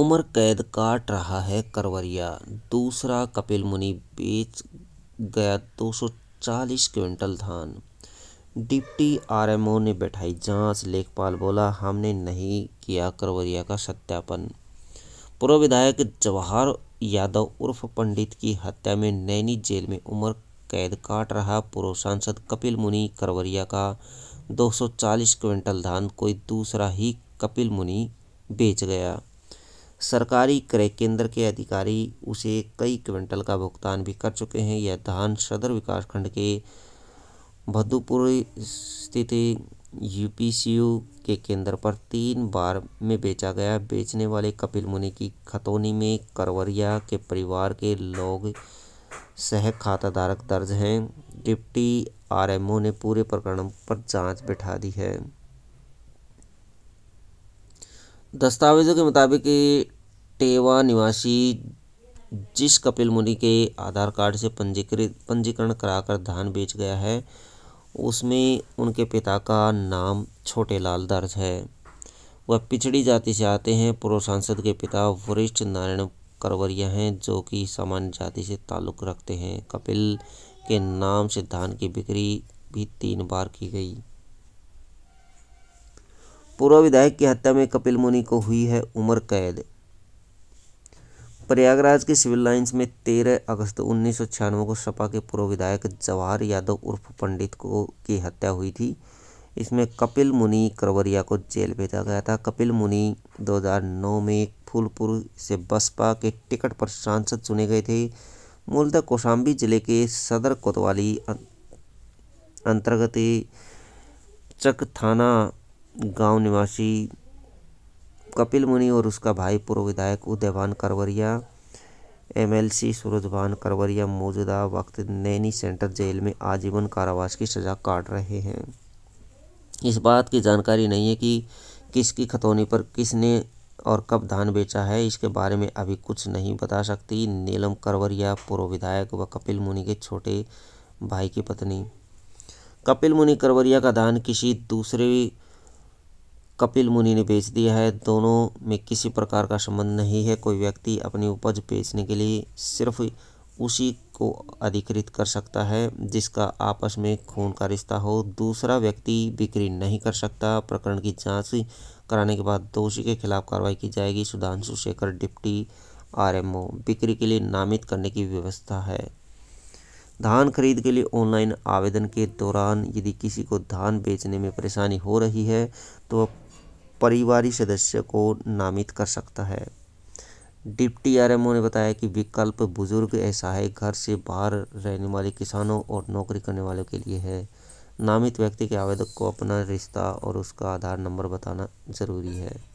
उम्र कैद काट रहा है करवरिया दूसरा कपिल मुनि बेच गया 240 क्विंटल धान डिप्टी आरएमओ ने बैठाई जांच लेखपाल बोला हमने नहीं किया करवरिया का सत्यापन पूर्व विधायक जवाहर यादव उर्फ पंडित की हत्या में नैनी जेल में उम्र कैद काट रहा पूर्व सांसद कपिल मुनि करवरिया का 240 क्विंटल धान कोई दूसरा ही कपिल मुनि बेच गया सरकारी क्रय केंद्र के अधिकारी उसे कई क्विंटल का भुगतान भी कर चुके हैं यह धान सदर विकासखंड के भदुपुर स्थित यूपीसीयू के केंद्र पर तीन बार में बेचा गया बेचने वाले कपिल मुनि की खतौनी में करवरिया के परिवार के लोग सह खाता धारक दर्ज हैं डिप्टी आरएमओ ने पूरे प्रकरण पर जांच बिठा दी है दस्तावेज़ों के मुताबिक टेवा निवासी जिस कपिल मुनि के आधार कार्ड से पंजीकृत पंजीकरण कराकर धान बेच गया है उसमें उनके पिता का नाम छोटे लाल दर्ज है वह पिछड़ी जाति से आते हैं पूर्व सांसद के पिता वरिष्ठ नारायण करवरिया हैं जो कि सामान्य जाति से ताल्लुक़ रखते हैं कपिल के नाम से धान की बिक्री भी तीन बार की गई पूर्व विधायक की हत्या में कपिल मुनि को हुई है उम्र कैद प्रयागराज के सिविल लाइंस में 13 अगस्त उन्नीस को सपा के पूर्व विधायक जवाहर यादव उर्फ पंडित को की हत्या हुई थी इसमें कपिल मुनि करवरिया को जेल भेजा गया था कपिल मुनि 2009 में फूलपुर से बसपा के टिकट पर सांसद चुने गए थे मूलतः कोशाम्बी जिले के सदर कोतवाली अं-, अंतर्गत चक थाना गांव निवासी कपिल मुनि और उसका भाई पूर्व विधायक उदयवान करवरिया एमएलसी सूरजभान करवरिया मौजूदा वक्त नैनी सेंटर जेल में आजीवन कारावास की सज़ा काट रहे हैं इस बात की जानकारी नहीं है कि किसकी खतौनी पर किसने और कब धान बेचा है इसके बारे में अभी कुछ नहीं बता सकती नीलम करवरिया पूर्व विधायक व कपिल मुनि के छोटे भाई की पत्नी कपिल मुनि करवरिया का धान किसी दूसरे कपिल मुनि ने बेच दिया है दोनों में किसी प्रकार का संबंध नहीं है कोई व्यक्ति अपनी उपज बेचने के लिए सिर्फ उसी को अधिकृत कर सकता है जिसका आपस में खून का रिश्ता हो दूसरा व्यक्ति बिक्री नहीं कर सकता प्रकरण की जांच कराने के बाद दोषी के खिलाफ कार्रवाई की जाएगी सुधांशु शेखर डिप्टी आरएमओ बिक्री के लिए नामित करने की व्यवस्था है धान खरीद के लिए ऑनलाइन आवेदन के दौरान यदि किसी को धान बेचने में परेशानी हो रही है तो वह परिवारी सदस्य को नामित कर सकता है डिप्टी आरएमओ ने बताया कि विकल्प बुजुर्ग है घर से बाहर रहने वाले किसानों और नौकरी करने वालों के लिए है नामित व्यक्ति के आवेदक को अपना रिश्ता और उसका आधार नंबर बताना ज़रूरी है